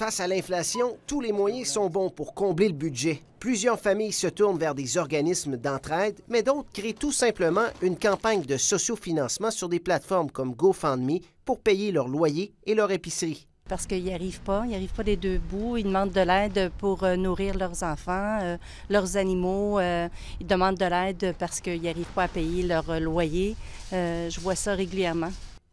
Face à l'inflation, tous les moyens sont bons pour combler le budget. Plusieurs familles se tournent vers des organismes d'entraide, mais d'autres créent tout simplement une campagne de sociofinancement sur des plateformes comme GoFundMe pour payer leur loyer et leur épicerie parce qu'ils n'y arrivent pas, ils n'y arrivent pas des deux bouts. Ils demandent de l'aide pour euh, nourrir leurs enfants, euh, leurs animaux. Euh, ils demandent de l'aide parce qu'ils arrivent pas à payer leur loyer. je vois ça régulièrement.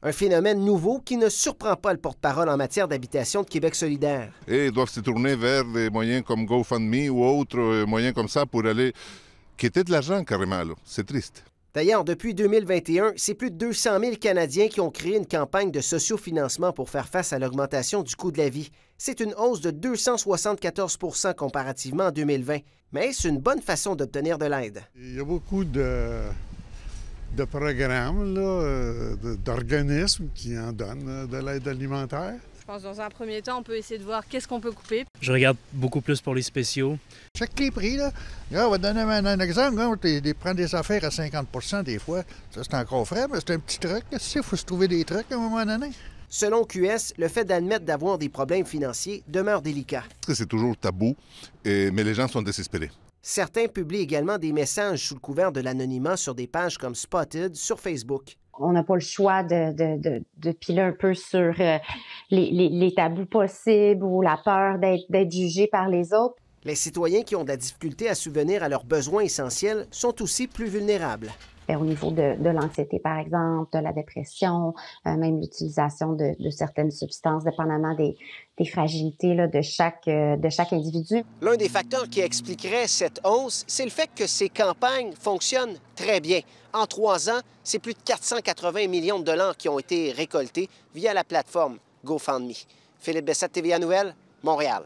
Un phénomène nouveau qui ne surprend pas le porte-parole en matière d'habitation de Québec solidaire. Et ils doivent se tourner vers des moyens comme GoFundMe ou autres euh, moyens comme ça pour aller quitter de l'argent carrément. C'est triste. D'ailleurs, depuis 2021, c'est plus de 200 000 Canadiens qui ont créé une campagne de sociofinancement pour faire face à l'augmentation du coût de la vie. C'est une hausse de 274 comparativement en 2020, mais c'est une bonne façon d'obtenir de l'aide. Il y a beaucoup de de programmes, euh, d'organismes qui en donnent euh, de l'aide alimentaire. Je pense que dans un premier temps, on peut essayer de voir qu'est-ce qu'on peut couper. Je regarde beaucoup plus pour les spéciaux. Chaque les prix, là. on va donner un, exemple. Hein, on prend des affaires à 50 des fois. Ça, c'est encore frais, mais c'est un petit truc. Il faut se trouver des trucs à un moment donné. Selon QS, le fait d'admettre d'avoir des problèmes financiers demeure délicat. C'est toujours tabou, mais les gens sont désespérés. Certains publient également des messages sous le couvert de l'anonymat sur des pages comme Spotted sur Facebook. On n'a pas le choix de, de, de, de piler un peu sur euh, les, les, les tabous possibles ou la peur d'être jugé par les autres. Les citoyens qui ont de la difficulté à souvenir à leurs besoins essentiels sont aussi plus vulnérables au niveau de, l'anxiété, par exemple, de la dépression, euh, même l'utilisation de, certaines substances, dépendamment des, fragilités de, chaque, euh, de chaque individu. L'un des facteurs qui expliquerait cette hausse, c'est le fait que ces campagnes fonctionnent très bien. En trois ans, c'est plus de 480 millions de dollars qui ont été récoltés via la plateforme GoFundMe. Philippe Bessette, TVA Nouvelle, Montréal.